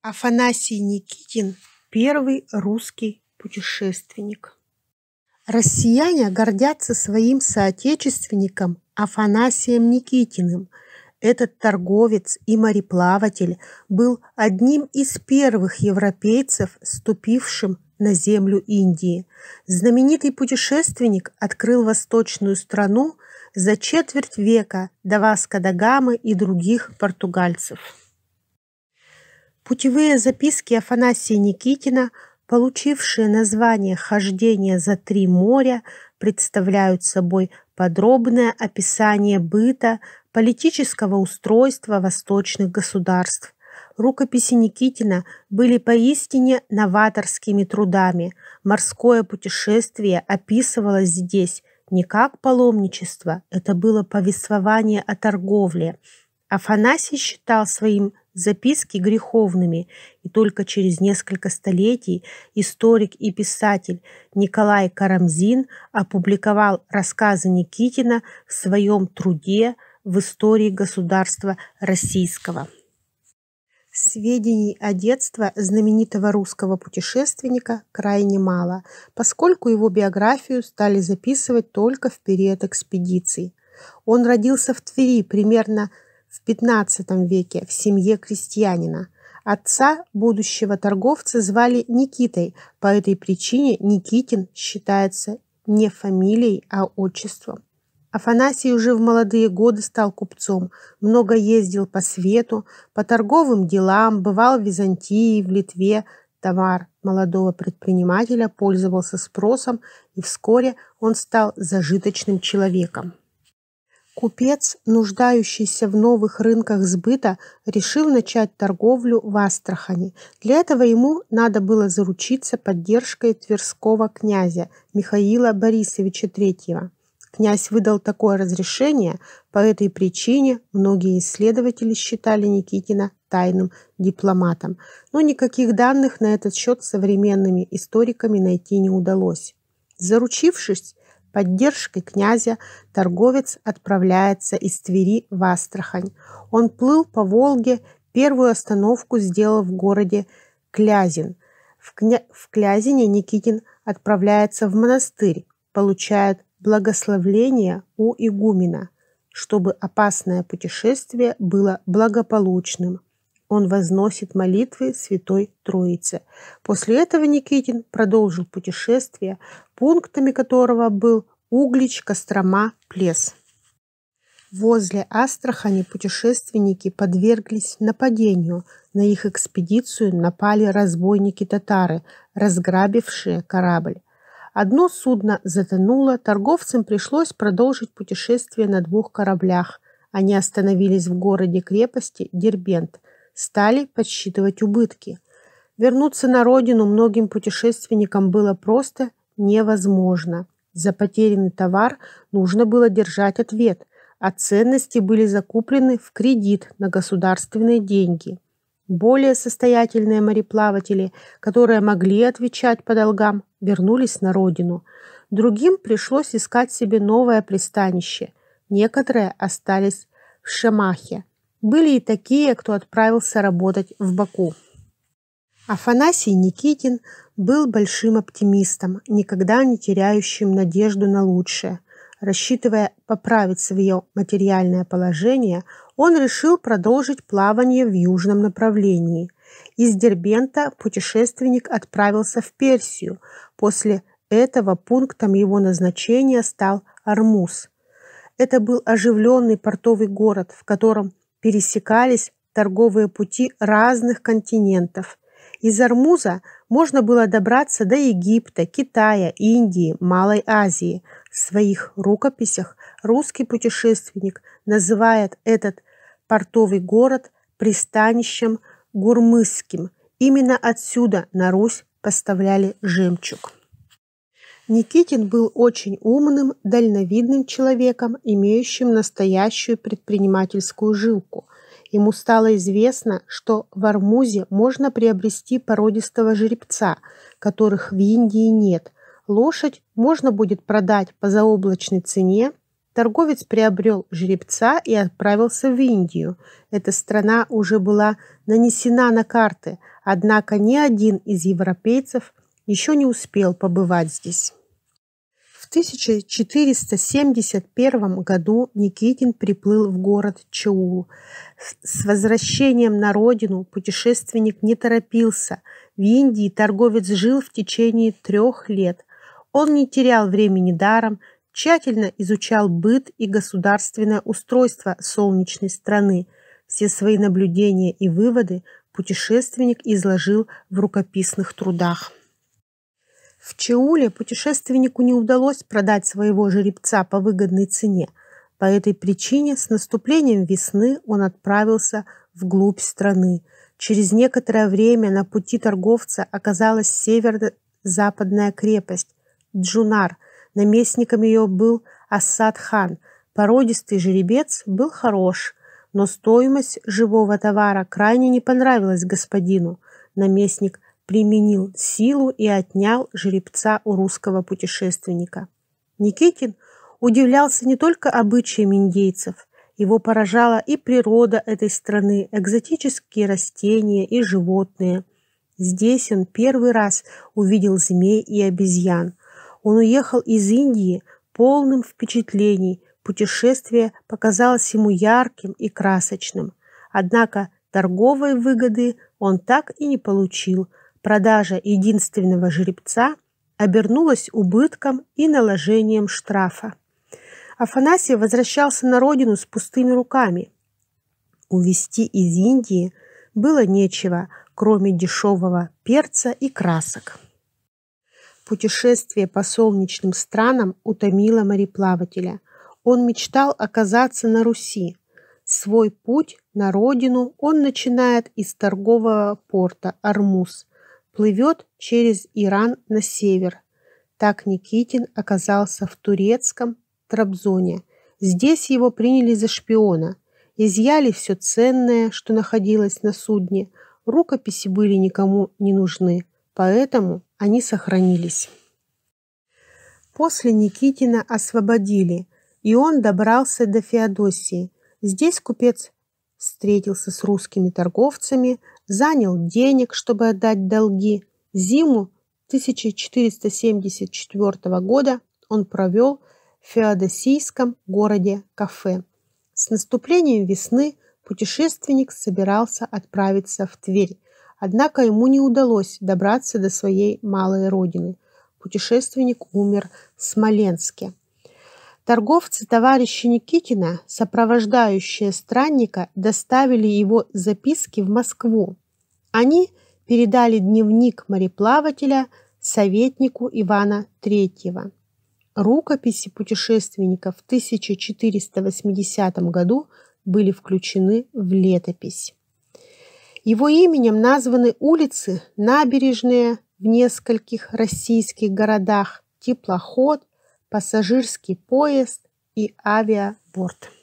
Афанасий Никитин – первый русский путешественник. Россияне гордятся своим соотечественником Афанасием Никитиным. Этот торговец и мореплаватель был одним из первых европейцев, ступившим на землю Индии. Знаменитый путешественник открыл восточную страну за четверть века до Васка да Гамы и других португальцев. Путевые записки Афанасия Никитина, получившие название «Хождение за три моря», представляют собой подробное описание быта, политического устройства восточных государств. Рукописи Никитина были поистине новаторскими трудами. Морское путешествие описывалось здесь не как паломничество, это было повествование о торговле. Афанасий считал своим записки греховными, и только через несколько столетий историк и писатель Николай Карамзин опубликовал рассказы Никитина в своем труде в истории государства российского. Сведений о детстве знаменитого русского путешественника крайне мало, поскольку его биографию стали записывать только в период экспедиций. Он родился в Твери примерно в XV веке в семье крестьянина. Отца будущего торговца звали Никитой, по этой причине Никитин считается не фамилией, а отчеством. Афанасий уже в молодые годы стал купцом, много ездил по свету, по торговым делам, бывал в Византии, в Литве. Товар молодого предпринимателя пользовался спросом, и вскоре он стал зажиточным человеком. Купец, нуждающийся в новых рынках сбыта, решил начать торговлю в Астрахани. Для этого ему надо было заручиться поддержкой тверского князя Михаила Борисовича III. Князь выдал такое разрешение, по этой причине многие исследователи считали Никитина тайным дипломатом, но никаких данных на этот счет современными историками найти не удалось. Заручившись поддержкой князя торговец отправляется из Твери в Астрахань. Он плыл по Волге, первую остановку сделал в городе Клязин. В, кня... в Клязине Никитин отправляется в монастырь, получает благословление у игумена, чтобы опасное путешествие было благополучным – он возносит молитвы Святой Троицы. После этого Никитин продолжил путешествие, пунктами которого был Углич, Кострома, Плес. Возле Астрахани путешественники подверглись нападению. На их экспедицию напали разбойники-татары, разграбившие корабль. Одно судно затонуло, торговцам пришлось продолжить путешествие на двух кораблях. Они остановились в городе-крепости Дербент, стали подсчитывать убытки. Вернуться на родину многим путешественникам было просто невозможно. За потерянный товар нужно было держать ответ, а ценности были закуплены в кредит на государственные деньги. Более состоятельные мореплаватели, которые могли отвечать по долгам, вернулись на родину. Другим пришлось искать себе новое пристанище. Некоторые остались в Шемахе, были и такие, кто отправился работать в Баку. Афанасий Никитин был большим оптимистом, никогда не теряющим надежду на лучшее. Рассчитывая поправить свое материальное положение, он решил продолжить плавание в южном направлении. Из Дербента путешественник отправился в Персию. После этого пунктом его назначения стал Армуз. Это был оживленный портовый город, в котором пересекались торговые пути разных континентов. Из Армуза можно было добраться до Египта, Китая, Индии, Малой Азии. В своих рукописях русский путешественник называет этот портовый город пристанищем Гурмысским. Именно отсюда на Русь поставляли жемчуг. Никитин был очень умным, дальновидным человеком, имеющим настоящую предпринимательскую жилку. Ему стало известно, что в Армузе можно приобрести породистого жеребца, которых в Индии нет. Лошадь можно будет продать по заоблачной цене. Торговец приобрел жеребца и отправился в Индию. Эта страна уже была нанесена на карты, однако ни один из европейцев еще не успел побывать здесь. 1471 году Никитин приплыл в город Чаулу. С возвращением на родину путешественник не торопился. В Индии торговец жил в течение трех лет. Он не терял времени даром, тщательно изучал быт и государственное устройство солнечной страны. Все свои наблюдения и выводы путешественник изложил в рукописных трудах. В Чеуле путешественнику не удалось продать своего жеребца по выгодной цене. По этой причине с наступлением весны он отправился вглубь страны. Через некоторое время на пути торговца оказалась северо-западная крепость Джунар. Наместником ее был Асад-хан. Породистый жеребец был хорош, но стоимость живого товара крайне не понравилась господину. Наместник – применил силу и отнял жеребца у русского путешественника. Никитин удивлялся не только обычаям индейцев, его поражала и природа этой страны, экзотические растения и животные. Здесь он первый раз увидел змей и обезьян. Он уехал из Индии полным впечатлений, путешествие показалось ему ярким и красочным. Однако торговой выгоды он так и не получил – продажа единственного жеребца обернулась убытком и наложением штрафа. Афанасий возвращался на родину с пустыми руками. Увезти из Индии было нечего, кроме дешевого перца и красок. Путешествие по солнечным странам утомило мореплавателя. Он мечтал оказаться на Руси. Свой путь на родину он начинает из торгового порта Армуз, плывет через Иран на север. Так Никитин оказался в турецком Трабзоне. Здесь его приняли за шпиона. Изъяли все ценное, что находилось на судне. Рукописи были никому не нужны, поэтому они сохранились. После Никитина освободили, и он добрался до Феодосии. Здесь купец встретился с русскими торговцами, занял денег, чтобы отдать долги. Зиму 1474 года он провел в феодосийском городе Кафе. С наступлением весны путешественник собирался отправиться в Тверь, однако ему не удалось добраться до своей малой родины. Путешественник умер в Смоленске. Торговцы товарища Никитина, сопровождающие странника, доставили его записки в Москву. Они передали дневник мореплавателя советнику Ивана III. Рукописи путешественника в 1480 году были включены в летопись. Его именем названы улицы, набережные в нескольких российских городах, теплоход, пассажирский поезд и авиаборт.